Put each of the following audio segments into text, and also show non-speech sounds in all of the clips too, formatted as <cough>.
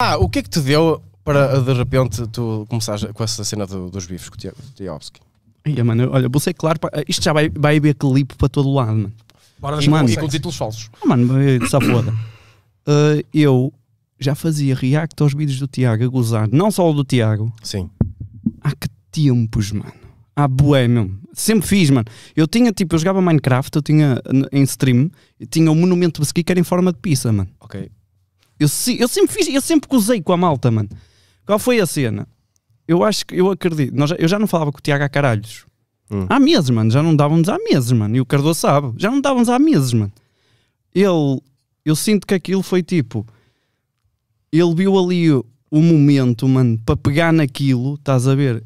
Ah, o que é que te deu para de repente tu começares com essa cena do, dos bifes com o Tiovski? mano, olha, vou ser claro, isto já vai, vai haver clipe para todo lado, mano. Bora e, mano, e com títulos falsos. Ah, mano, só foda. Uh, eu já fazia react aos vídeos do Tiago a gozar, não só o do Tiago. Sim. Há que tempos, mano. Há bué mesmo. Sempre fiz, mano. Eu tinha, tipo, eu jogava Minecraft, eu tinha em stream, eu tinha o um monumento de que era em forma de pizza, mano. Ok. Eu, eu, sempre fiz, eu sempre cozei com a malta, mano. Qual foi a cena? Eu acho que, eu acredito, nós, eu já não falava com o Tiago a caralhos. Hum. Há meses, mano, já não dávamos há meses, mano. E o Cardoso sabe, já não dávamos há meses, mano. Ele, eu sinto que aquilo foi tipo, ele viu ali o, o momento, mano, para pegar naquilo, estás a ver?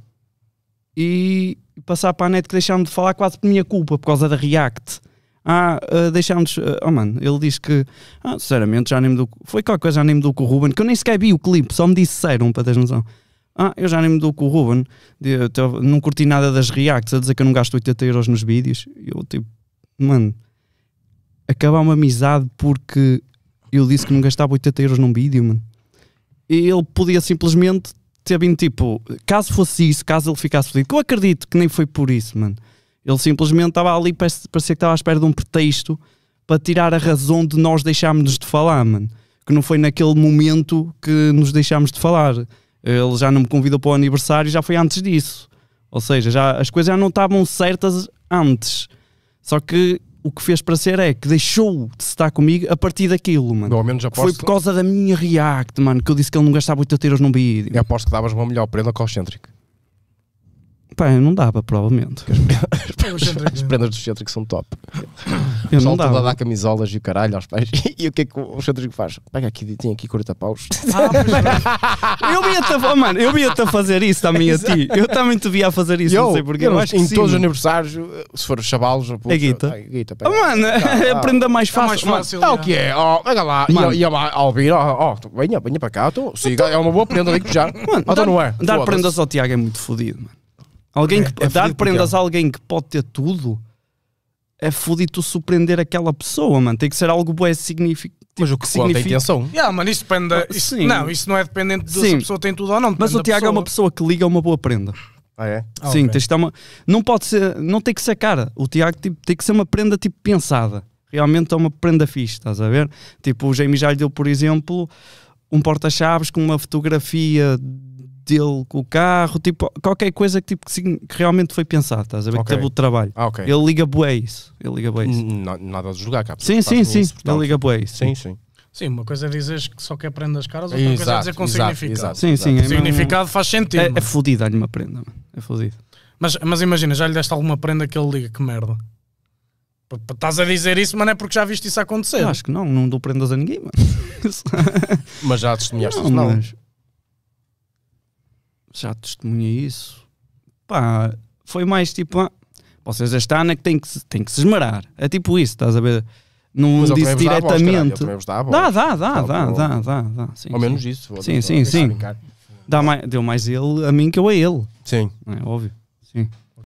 E passar para a net que deixaram de falar quase por minha culpa, por causa da React. Ah, uh, deixámos. Uh, oh mano, ele disse que. Ah, sinceramente, já nem me dou. Foi qualquer coisa, já nem me dou com o Ruben, que eu nem sequer vi o clipe, só me disseram, para teres noção. Ah, eu já nem me dou com o Ruben, não curti nada das reacts, a dizer que eu não gasto 80 euros nos vídeos. Eu, tipo, mano, acabar uma amizade porque eu disse que não gastava 80 euros num vídeo, mano. E ele podia simplesmente ter vindo, tipo, caso fosse isso, caso ele ficasse fodido, que eu acredito que nem foi por isso, mano ele simplesmente estava ali, parecia que estava à espera de um pretexto para tirar a razão de nós deixarmos de falar, mano. Que não foi naquele momento que nos deixámos de falar. Ele já não me convidou para o aniversário, já foi antes disso. Ou seja, já, as coisas já não estavam certas antes. Só que o que fez para ser é que deixou de estar comigo a partir daquilo, mano. Não, ao menos aposto... Foi por causa da minha react, mano, que eu disse que ele não gastava 8 tiros num vídeo. E aposto que davas uma melhor prenda com o excêntrico. Pá, eu não dava, provavelmente. <laughs> As prendas do Centric são top. Eu não dava. dá camisolas e o caralho aos pais. <laughs> E o que é que o Centric faz? Pega aqui, tem aqui 40 paus. Ah, é. eu ia-te a, mano, eu ia a fazer isso também a ti. Eu também te via a fazer isso, eu, não sei porque. em todos os aniversários, se for os chavalos, a é guita. Ah, mano, tá, <laughs> a tá. prenda mais tá fácil. É o que é. Oh, pega lá. E, ao vir, venha, para cá. Então- é uma boa prenda, digo já. Mano, então não é. Dar prendas ao Tiago é muito fodido, mano. Alguém é, que, é, dar prendas a alguém que pode ter tudo é fodido tu surpreender aquela pessoa, mano. Tem que ser algo boé significativo. Mas o que, que significa... a intenção. Yeah, mano, isso depende. Ah, isso, não, isso não é dependente de sim. se a pessoa tem tudo ou não. Mas o Tiago é uma pessoa que liga uma boa prenda. Ah, é? Ah, sim, okay. tens de uma... não pode ser, não tem que ser cara. O Tiago tipo, tem que ser uma prenda tipo pensada. Realmente é uma prenda fixe, estás a ver? Tipo, o Jamie já lhe deu, por exemplo, um porta-chaves com uma fotografia dele com o carro, tipo, qualquer coisa que, tipo, que, que realmente foi pensado, estás a ver? Okay. Que teve o trabalho. Ah, okay. Ele liga bué isso. Ele liga bué isso. Nada de jogar, cá. Sim, sim, sim. Ele liga bué isso. Sim, sim. Sim, uma coisa é dizer que só quer as caras, outra exato, coisa é dizer com exato, significado. Exato, sim, sim. é significado faz sentido. É, é fodido dar-lhe uma prenda, mano. É fodido. Mas, mas imagina, já lhe deste alguma prenda que ele liga, que merda. Estás a dizer isso, mas não é porque já viste isso acontecer. Eu acho que não, não dou prendas a ninguém, mano. <laughs> mas já testemunhaste não. não. Mas já testemunhei isso. Pá, foi mais tipo, ah, vocês esta Ana que é tem que, tem que se esmerar. É tipo isso, estás a ver? Não Mas é disse é diretamente. Dá, dá, dá, tá dá, dá, dá, dá, dá. Sim, Ao menos isso. Vou sim, sim, sim. Dá mais, deu mais ele a mim que eu a ele. Sim. É óbvio. Sim.